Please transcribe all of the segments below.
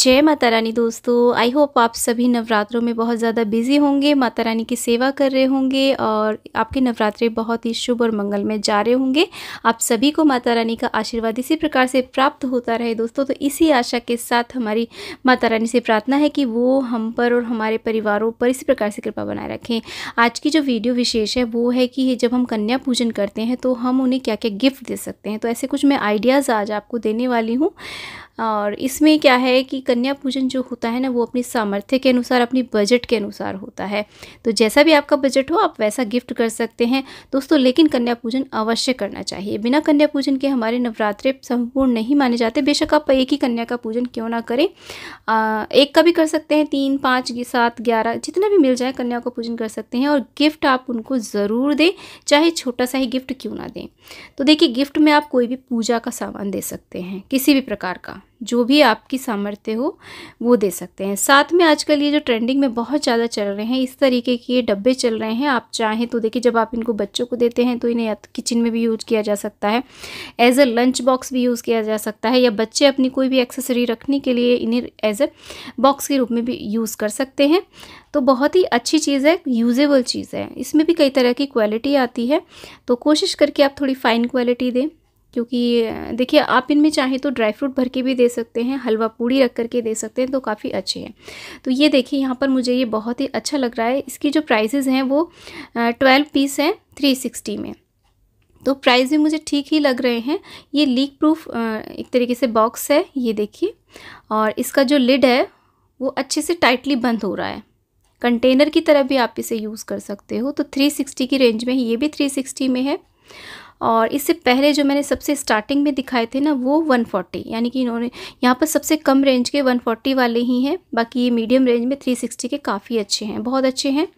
जय माता रानी दोस्तों आई होप आप सभी नवरात्रों में बहुत ज़्यादा बिजी होंगे माता रानी की सेवा कर रहे होंगे और आपके नवरात्रे बहुत ही शुभ और मंगल में जा रहे होंगे आप सभी को माता रानी का आशीर्वाद इसी प्रकार से प्राप्त होता रहे दोस्तों तो इसी आशा के साथ हमारी माता रानी से प्रार्थना है कि वो हम पर और हमारे परिवारों पर इसी प्रकार से कृपा बनाए रखें आज की जो वीडियो विशेष है वो है कि जब हम कन्या पूजन करते हैं तो हम उन्हें क्या क्या गिफ्ट दे सकते हैं तो ऐसे कुछ मैं आइडियाज़ आज आपको देने वाली हूँ और इसमें क्या है कि कन्या पूजन जो होता है ना वो अपनी सामर्थ्य के अनुसार अपनी बजट के अनुसार होता है तो जैसा भी आपका बजट हो आप वैसा गिफ्ट कर सकते हैं दोस्तों लेकिन कन्या पूजन अवश्य करना चाहिए बिना कन्या पूजन के हमारे नवरात्रे संपूर्ण नहीं माने जाते बेशक आप एक ही कन्या का पूजन क्यों ना करें आ, एक का भी कर सकते हैं तीन पाँच सात ग्यारह जितना भी मिल जाए कन्या का पूजन कर सकते हैं और गिफ्ट आप उनको ज़रूर दें चाहे छोटा सा ही गिफ्ट क्यों ना दें तो देखिए गिफ्ट में आप कोई भी पूजा का सामान दे सकते हैं किसी भी प्रकार का जो भी आपकी सामर्थ्य हो वो दे सकते हैं साथ में आजकल ये जो ट्रेंडिंग में बहुत ज़्यादा चल रहे हैं इस तरीके के ये डब्बे चल रहे हैं आप चाहें तो देखिए जब आप इनको बच्चों को देते हैं तो इन्हें किचन तो में भी यूज़ किया जा सकता है एज अ लंच बॉक्स भी यूज़ किया जा सकता है या बच्चे अपनी कोई भी एक्सेसरी रखने के लिए इन्हें एज अ बॉक्स के रूप में भी यूज़ कर सकते हैं तो बहुत ही अच्छी चीज़ है यूजेबल चीज़ है इसमें भी कई तरह की क्वालिटी आती है तो कोशिश करके आप थोड़ी फ़ाइन क्वालिटी दें क्योंकि देखिए आप इनमें चाहें तो ड्राई फ्रूट भर के भी दे सकते हैं हलवा पूड़ी रख करके दे सकते हैं तो काफ़ी अच्छे हैं तो ये देखिए यहाँ पर मुझे ये बहुत ही अच्छा लग रहा है इसकी जो प्राइजेज़ हैं वो ट्वेल्व पीस हैं थ्री सिक्सटी में तो प्राइस भी मुझे ठीक ही लग रहे हैं ये लीक प्रूफ एक तरीके से बॉक्स है ये देखिए और इसका जो लिड है वो अच्छे से टाइटली बंद हो रहा है कंटेनर की तरह भी आप इसे यूज़ कर सकते हो तो 360 की रेंज में ये भी 360 में है और इससे पहले जो मैंने सबसे स्टार्टिंग में दिखाए थे ना वो 140 यानी कि इन्होंने यहाँ पर सबसे कम रेंज के 140 वाले ही हैं बाकी ये मीडियम रेंज में 360 के काफ़ी अच्छे हैं बहुत अच्छे हैं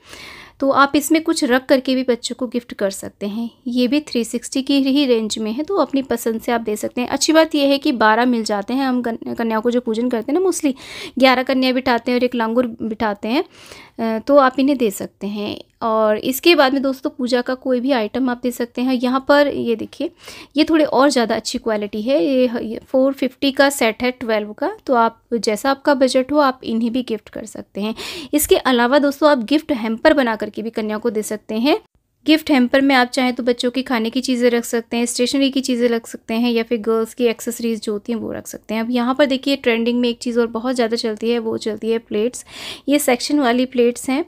तो आप इसमें कुछ रख करके भी बच्चों को गिफ्ट कर सकते हैं ये भी 360 की ही रेंज में है तो अपनी पसंद से आप दे सकते हैं अच्छी बात यह है कि 12 मिल जाते हैं हम कन्याओं को जो पूजन करते हैं ना मोस्टली 11 कन्या बिठाते हैं और एक लांगुर बिठाते हैं तो आप इन्हें दे सकते हैं और इसके बाद में दोस्तों पूजा का कोई भी आइटम आप दे सकते हैं यहाँ पर ये देखिए ये थोड़े और ज़्यादा अच्छी क्वालिटी है ये फ़ोर फिफ्टी का सेट है ट्वेल्व का तो आप जैसा आपका बजट हो आप इन्हें भी गिफ्ट कर सकते हैं इसके अलावा दोस्तों आप गिफ्ट हैम्पर बना करके भी कन्या को दे सकते हैं गिफ्ट हेम्पर में आप चाहें तो बच्चों के खाने की चीज़ें रख सकते हैं स्टेशनरी की चीज़ें रख सकते हैं या फिर गर्ल्स की एक्सेसरीज जो होती हैं वो रख सकते हैं अब यहाँ पर देखिए ट्रेंडिंग में एक चीज़ और बहुत ज़्यादा चलती है वो चलती है प्लेट्स ये सेक्शन वाली प्लेट्स हैं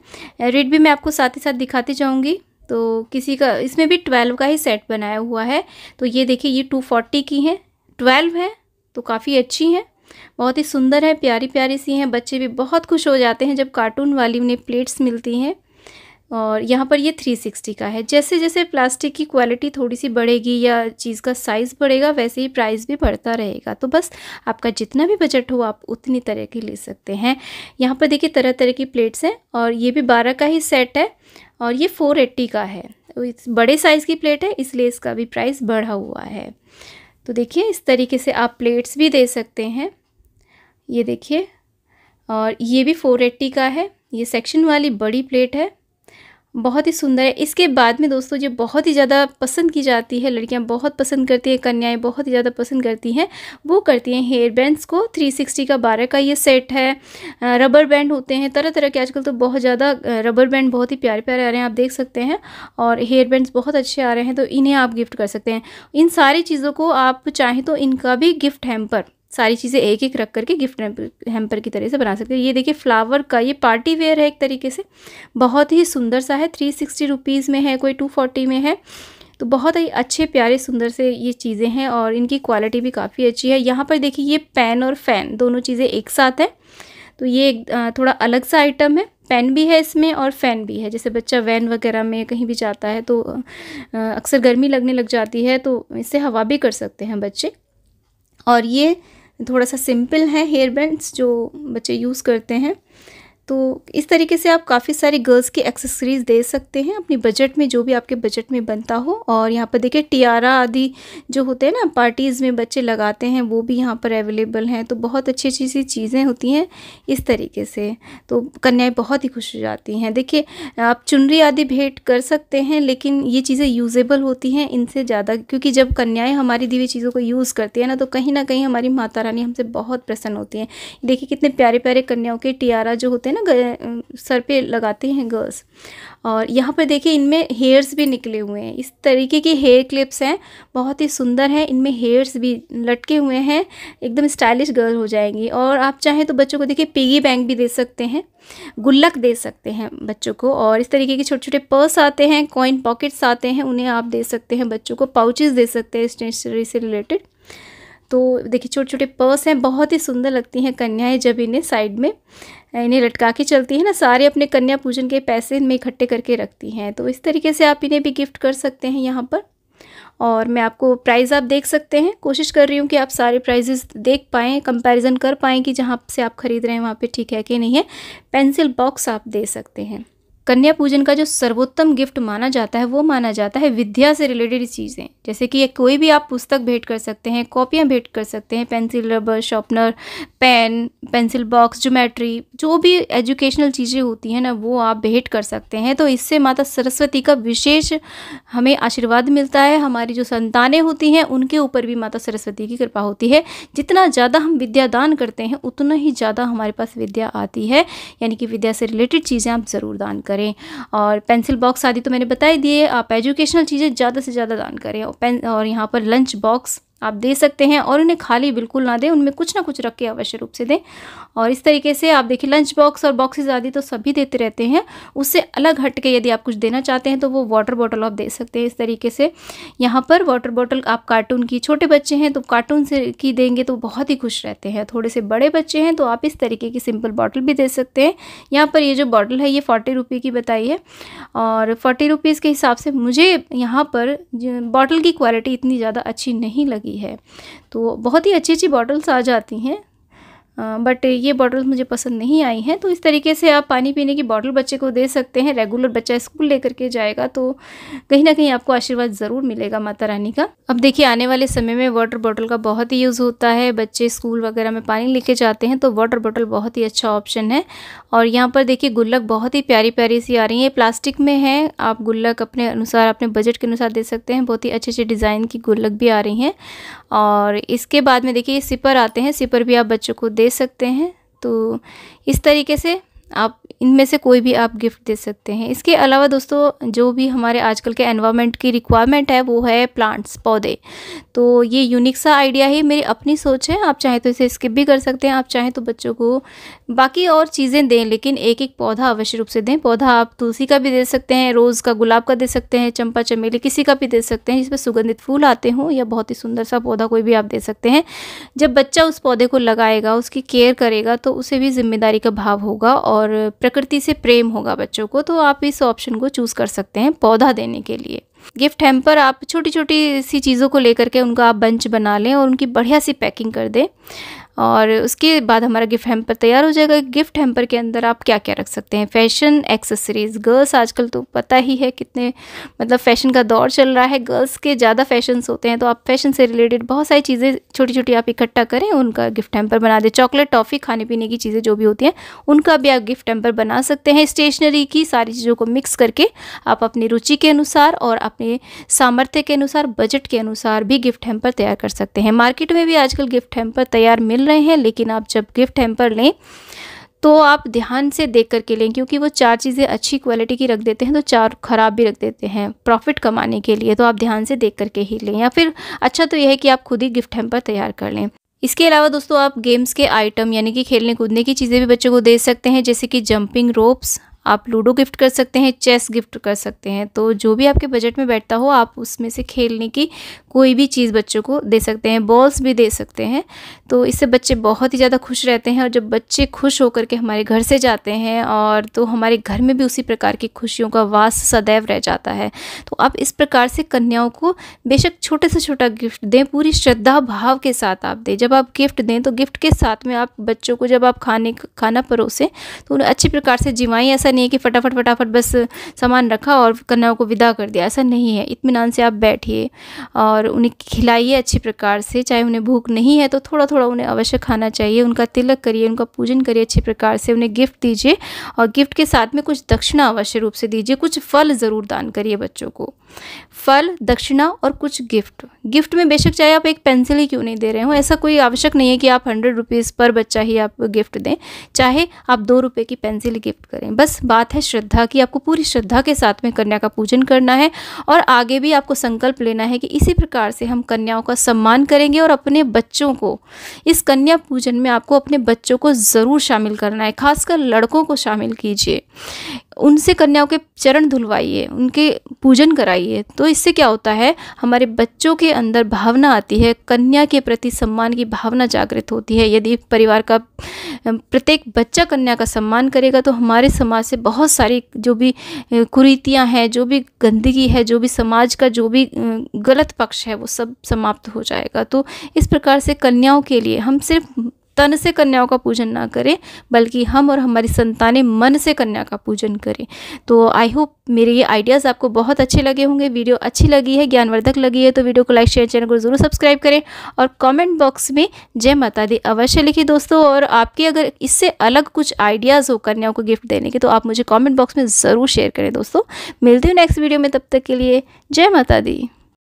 रेट भी मैं आपको साथ ही साथ दिखाती जाऊँगी तो किसी का इसमें भी ट्वेल्व का ही सेट बनाया हुआ है तो ये देखिए ये टू फोर्टी की हैं ट्वेल्व हैं तो काफ़ी अच्छी हैं बहुत ही सुंदर है प्यारी प्यारी सी हैं बच्चे भी बहुत खुश हो जाते हैं जब कार्टून वाली उन्हें प्लेट्स मिलती हैं और यहाँ पर ये 360 का है जैसे जैसे प्लास्टिक की क्वालिटी थोड़ी सी बढ़ेगी या चीज़ का साइज़ बढ़ेगा वैसे ही प्राइस भी बढ़ता रहेगा तो बस आपका जितना भी बजट हो आप उतनी तरह की ले सकते हैं यहाँ पर देखिए तरह तरह की प्लेट्स हैं और ये भी बारह का ही सेट है और ये फ़ोर एट्टी का है तो बड़े साइज़ की प्लेट है इसलिए इसका भी प्राइस बढ़ा हुआ है तो देखिए इस तरीके से आप प्लेट्स भी दे सकते हैं ये देखिए और ये भी फ़ोर एट्टी का है ये सेक्शन वाली बड़ी प्लेट है बहुत ही सुंदर है इसके बाद में दोस्तों जो बहुत ही ज़्यादा पसंद की जाती है लड़कियां बहुत पसंद करती हैं कन्याएं बहुत ही ज़्यादा पसंद करती हैं वो करती हैं हेयर बैंड्स को 360 का 12 का ये सेट है रबर बैंड होते हैं तरह तरह के आजकल तो बहुत ज़्यादा रबर बैंड बहुत ही प्यारे प्यारे आ रहे हैं आप देख सकते हैं और हेयर बैंड्स बहुत अच्छे आ रहे हैं तो इन्हें आप गिफ्ट कर सकते हैं इन सारी चीज़ों को आप चाहें तो इनका भी गिफ्ट हैम्पर सारी चीज़ें एक एक रख करके गिफ्ट हेम्पर की तरह से बना सकते हैं ये देखिए फ्लावर का ये पार्टी वेयर है एक तरीके से बहुत ही सुंदर सा है थ्री सिक्सटी रुपीज़ में है कोई टू फोर्टी में है तो बहुत ही अच्छे प्यारे सुंदर से ये चीज़ें हैं और इनकी क्वालिटी भी काफ़ी अच्छी है यहाँ पर देखिए ये पेन और फैन दोनों चीज़ें एक साथ हैं तो ये एक थोड़ा अलग सा आइटम है पेन भी है इसमें और फ़ैन भी है जैसे बच्चा वैन वगैरह में कहीं भी जाता है तो अक्सर गर्मी लगने लग जाती है तो इससे हवा भी कर सकते हैं बच्चे और ये थोड़ा सा सिंपल है हेयर बैंड्स जो बच्चे यूज़ करते हैं तो इस तरीके से आप काफ़ी सारी गर्ल्स की एक्सेसरीज दे सकते हैं अपनी बजट में जो भी आपके बजट में बनता हो और यहाँ पर देखिए टियारा आदि जो होते हैं ना पार्टीज़ में बच्चे लगाते हैं वो भी यहाँ पर अवेलेबल हैं तो बहुत अच्छी अच्छी सी चीज़ें होती हैं इस तरीके से तो कन्याएँ बहुत ही खुश हो जाती हैं देखिए आप चुनरी आदि भेंट कर सकते हैं लेकिन ये चीज़ें यूजेबल होती हैं इनसे ज़्यादा क्योंकि जब कन्याएँ हमारी दीवी चीज़ों को यूज़ करती है ना तो कहीं ना कहीं हमारी माता रानी हमसे बहुत प्रसन्न होती हैं देखिए कितने प्यारे प्यारे कन्याओं के टियारा जो होते हैं ना सर पे लगाते हैं गर्ल्स और यहाँ पर देखिए इनमें हेयर्स भी निकले हुए हैं इस तरीके के हेयर क्लिप्स हैं बहुत ही सुंदर हैं इनमें हेयर्स भी लटके हुए हैं एकदम स्टाइलिश गर्ल हो जाएंगी और आप चाहें तो बच्चों को देखिए पिगी बैंक भी दे सकते हैं गुल्लक दे सकते हैं बच्चों को और इस तरीके के छोटे छोटे पर्स आते हैं कॉइन पॉकेट्स आते हैं उन्हें आप दे सकते हैं बच्चों को पाउचेस दे सकते हैं स्टेशनरी से रिलेटेड तो देखिए छोटे छोटे पर्स हैं बहुत ही सुंदर लगती हैं कन्याएं जब इन्हें साइड में इन्हें लटका के चलती है ना सारे अपने कन्या पूजन के पैसे इनमें इकट्ठे करके रखती हैं तो इस तरीके से आप इन्हें भी गिफ्ट कर सकते हैं यहाँ पर और मैं आपको प्राइस आप देख सकते हैं कोशिश कर रही हूँ कि आप सारे प्राइजेस देख पाएँ कंपैरिजन कर पाएँ कि जहाँ से आप ख़रीद रहे हैं वहाँ पे ठीक है कि नहीं है पेंसिल बॉक्स आप दे सकते हैं कन्या पूजन का जो सर्वोत्तम गिफ्ट माना जाता है वो माना जाता है विद्या से रिलेटेड चीज़ें जैसे कि कोई भी आप पुस्तक भेंट कर सकते हैं कॉपियाँ भेंट कर सकते हैं pencil rubber sharpener pen pencil box geometry जो भी एजुकेशनल चीज़ें होती हैं ना वो आप भेंट कर सकते हैं तो इससे माता सरस्वती का विशेष हमें आशीर्वाद मिलता है हमारी जो संतानें होती हैं उनके ऊपर भी माता सरस्वती की कृपा होती है जितना ज़्यादा हम विद्या दान करते हैं उतना ही ज़्यादा हमारे पास विद्या आती है यानी कि विद्या से रिलेटेड चीज़ें आप ज़रूर दान करें करें और पेंसिल बॉक्स आदि तो मैंने बताई दिए आप एजुकेशनल चीज़ें ज़्यादा से ज़्यादा दान करें और पेन और यहाँ पर लंच बॉक्स आप दे सकते हैं और उन्हें खाली बिल्कुल ना दें उनमें कुछ ना कुछ रख के अवश्य रूप से दें और इस तरीके से आप देखिए लंच बॉक्स और बॉक्सेस आदि तो सभी देते रहते हैं उससे अलग हट के यदि आप कुछ देना चाहते हैं तो वो वाटर बॉटल आप दे सकते हैं इस तरीके से यहाँ पर वाटर बॉटल आप कार्टून की छोटे बच्चे हैं तो कार्टून से की देंगे तो बहुत ही खुश रहते हैं थोड़े से बड़े बच्चे हैं तो आप इस तरीके की सिंपल बॉटल भी दे सकते हैं यहाँ पर ये जो बॉटल है ये फोर्टी रुपये की बताई है और फोर्टी रुपीज़ के हिसाब से मुझे यहाँ पर बॉटल की क्वालिटी इतनी ज़्यादा अच्छी नहीं लगी लगी है तो बहुत ही अच्छी अच्छी बॉटल्स आ जाती हैं बट ये बॉटल्स मुझे पसंद नहीं आई हैं तो इस तरीके से आप पानी पीने की बॉटल बच्चे को दे सकते हैं रेगुलर बच्चा स्कूल लेकर के जाएगा तो कहीं ना कहीं आपको आशीर्वाद ज़रूर मिलेगा माता रानी का अब देखिए आने वाले समय में वाटर बॉटल का बहुत ही यूज़ होता है बच्चे स्कूल वगैरह में पानी लेके जाते हैं तो वाटर बॉटल बहुत ही अच्छा ऑप्शन है और यहाँ पर देखिए गुल्लक बहुत ही प्यारी प्यारी सी आ रही है प्लास्टिक में है आप गुल्लक अपने अनुसार अपने बजट के अनुसार दे सकते हैं बहुत ही अच्छे अच्छे डिज़ाइन की गुल्लक भी आ रही हैं और इसके बाद में देखिए सिपर आते हैं सिपर भी आप बच्चों को दे सकते हैं तो इस तरीके से आप इनमें से कोई भी आप गिफ्ट दे सकते हैं इसके अलावा दोस्तों जो भी हमारे आजकल के एनवायरनमेंट की रिक्वायरमेंट है वो है प्लांट्स पौधे तो ये यूनिक सा आइडिया ही मेरी अपनी सोच है आप चाहें तो इसे स्किप भी कर सकते हैं आप चाहें तो बच्चों को बाकी और चीज़ें दें लेकिन एक एक पौधा अवश्य रूप से दें पौधा आप तुलसी का भी दे सकते हैं रोज़ का गुलाब का दे सकते हैं चंपा चमेली किसी का भी दे सकते हैं जिसमें सुगंधित फूल आते हों या बहुत ही सुंदर सा पौधा कोई भी आप दे सकते हैं जब बच्चा उस पौधे को लगाएगा उसकी केयर करेगा तो उसे भी जिम्मेदारी का भाव होगा और और प्रकृति से प्रेम होगा बच्चों को तो आप इस ऑप्शन को चूज़ कर सकते हैं पौधा देने के लिए गिफ्ट हैम्पर आप छोटी छोटी सी चीज़ों को लेकर के उनका आप बंच बना लें और उनकी बढ़िया सी पैकिंग कर दें और उसके बाद हमारा गिफ्ट हैम्पर तैयार हो जाएगा गिफ्ट हैम्पर के अंदर आप क्या क्या रख सकते हैं फैशन एक्सेसरीज़ गर्ल्स आजकल तो पता ही है कितने मतलब फ़ैशन का दौर चल रहा है गर्ल्स के ज़्यादा फैशंस होते हैं तो आप फैशन से रिलेटेड बहुत सारी चीज़ें छोटी छोटी आप इकट्ठा करें उनका गिफ्ट हैम्पर बना दें चॉकलेट टॉफ़ी खाने पीने की चीज़ें जो भी होती हैं उनका भी आप गिफ्ट हैम्पर बना सकते हैं स्टेशनरी की सारी चीज़ों को मिक्स करके आप अपनी रुचि के अनुसार और अपने सामर्थ्य के अनुसार बजट के अनुसार भी गिफ्ट हैम्पर तैयार कर सकते हैं मार्केट में भी आजकल गिफ्ट हैम्पर तैयार मिल रहे हैं लेकिन आप जब गिफ्ट हेम्पर लें तो आप ध्यान से देख करके लें क्योंकि वो चार चीज़ें अच्छी क्वालिटी की रख देते हैं तो चार ख़राब भी रख देते हैं प्रॉफिट कमाने के लिए तो आप ध्यान से देख करके ही लें या फिर अच्छा तो यह है कि आप खुद ही गिफ्ट हेम्पर तैयार कर लें इसके अलावा दोस्तों आप गेम्स के आइटम यानी कि खेलने कूदने की चीज़ें भी बच्चों को दे सकते हैं जैसे कि जंपिंग रोप्स आप लूडो गिफ्ट कर सकते हैं चेस गिफ्ट कर सकते हैं तो जो भी आपके बजट में बैठता हो आप उसमें से खेलने की कोई भी चीज़ बच्चों को दे सकते हैं बॉल्स भी दे सकते हैं तो इससे बच्चे बहुत ही ज़्यादा खुश रहते हैं और जब बच्चे खुश होकर के हमारे घर से जाते हैं और तो हमारे घर में भी उसी प्रकार की खुशियों का वास सदैव रह जाता है तो आप इस प्रकार से कन्याओं को बेशक छोटे से छोटा गिफ्ट दें पूरी श्रद्धा भाव के साथ आप दें जब आप गिफ्ट दें तो गिफ्ट के साथ में आप बच्चों को जब आप खाने खाना परोसें तो उन्हें अच्छी प्रकार से जीवाएँ ऐसा नहीं है कि फटाफट फटाफट बस सामान रखा और कन्याओं को विदा कर दिया ऐसा नहीं है इतमान से आप बैठिए और उन्हें खिलाइए अच्छी प्रकार से चाहे उन्हें भूख नहीं है तो थोड़ा थोड़ा उन्हें अवश्य खाना चाहिए उनका तिलक करिए उनका पूजन करिए अच्छी प्रकार से उन्हें गिफ्ट दीजिए और गिफ्ट के साथ में कुछ दक्षिणा अवश्य रूप से दीजिए कुछ फल ज़रूर दान करिए बच्चों को फल दक्षिणा और कुछ गिफ्ट गिफ्ट में बेशक चाहे आप एक पेंसिल ही क्यों नहीं दे रहे हो ऐसा कोई आवश्यक नहीं है कि आप हंड्रेड रुपीज़ पर बच्चा ही आप गिफ्ट दें चाहे आप दो रुपए की पेंसिल गिफ्ट करें बस बात है श्रद्धा की आपको पूरी श्रद्धा के साथ में कन्या का पूजन करना है और आगे भी आपको संकल्प लेना है कि इसी प्रकार से हम कन्याओं का सम्मान करेंगे और अपने बच्चों को इस कन्या पूजन में आपको अपने बच्चों को ज़रूर शामिल करना है खासकर लड़कों को शामिल कीजिए उनसे कन्याओं के चरण धुलवाइए उनके पूजन कराइए तो इससे क्या होता है हमारे बच्चों के अंदर भावना आती है कन्या के प्रति सम्मान की भावना जागृत होती है यदि परिवार का प्रत्येक बच्चा कन्या का सम्मान करेगा तो हमारे समाज से बहुत सारी जो भी कुरीतियाँ हैं जो भी गंदगी है जो भी समाज का जो भी गलत पक्ष है वो सब समाप्त हो जाएगा तो इस प्रकार से कन्याओं के लिए हम सिर्फ तन से कन्याओं का पूजन ना करें बल्कि हम और हमारी संतानें मन से कन्या का पूजन करें तो आई होप मेरे ये आइडियाज़ आपको बहुत अच्छे लगे होंगे वीडियो अच्छी लगी है ज्ञानवर्धक लगी है तो वीडियो को लाइक शेयर चैनल को ज़रूर सब्सक्राइब करें और कमेंट बॉक्स में जय माता दी अवश्य लिखिए दोस्तों और आपके अगर इससे अलग कुछ आइडियाज़ हो कन्याओं को गिफ्ट देने के तो आप मुझे कॉमेंट बॉक्स में ज़रूर शेयर करें दोस्तों मिलती हूँ नेक्स्ट वीडियो में तब तक के लिए जय माता दी